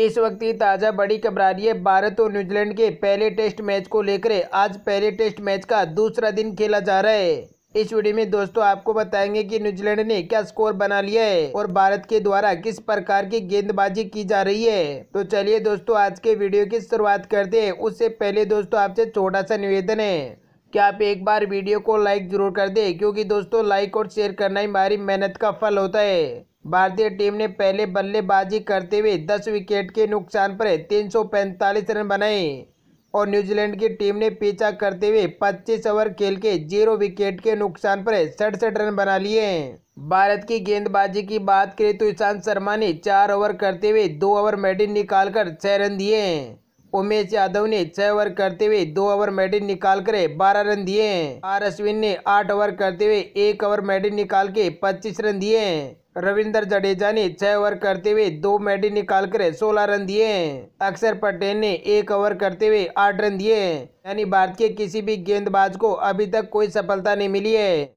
इस वक्त की ताज़ा बड़ी खबरारी है भारत और न्यूजीलैंड के पहले टेस्ट मैच को लेकर आज पहले टेस्ट मैच का दूसरा दिन खेला जा रहा है इस वीडियो में दोस्तों आपको बताएंगे कि न्यूजीलैंड ने क्या स्कोर बना लिया है और भारत के द्वारा किस प्रकार की गेंदबाजी की जा रही है तो चलिए दोस्तों आज के वीडियो की शुरुआत करते हैं उससे पहले दोस्तों आपसे छोटा सा निवेदन है कि आप एक बार वीडियो को लाइक जरूर कर दें क्योंकि दोस्तों लाइक और शेयर करना ही हमारी मेहनत का फल होता है भारतीय टीम ने पहले बल्लेबाजी करते हुए 10 विकेट के नुकसान पर 345 रन बनाए और न्यूजीलैंड की टीम ने पीछा करते हुए 25 ओवर खेल के जीरो विकेट के नुकसान पर सड़सठ रन बना लिए भारत की गेंदबाजी की बात करें तो ईशांत शर्मा ने चार ओवर करते हुए दो ओवर मेडिन निकालकर छह रन दिए उमेश यादव ने छह ओवर करते हुए दो ओवर मेडिन निकाल कर बारह रन दिए आर अश्विन ने आठ ओवर करते हुए एक ओवर मेडिन निकाल के पच्चीस रन दिए रविंदर जडेजा ने छह ओवर करते हुए दो मेडिन निकाल कर सोलह रन दिए अक्षर पटेल ने एक ओवर करते हुए आठ रन दिए यानी भारत के किसी भी गेंदबाज को अभी तक कोई सफलता नहीं मिली है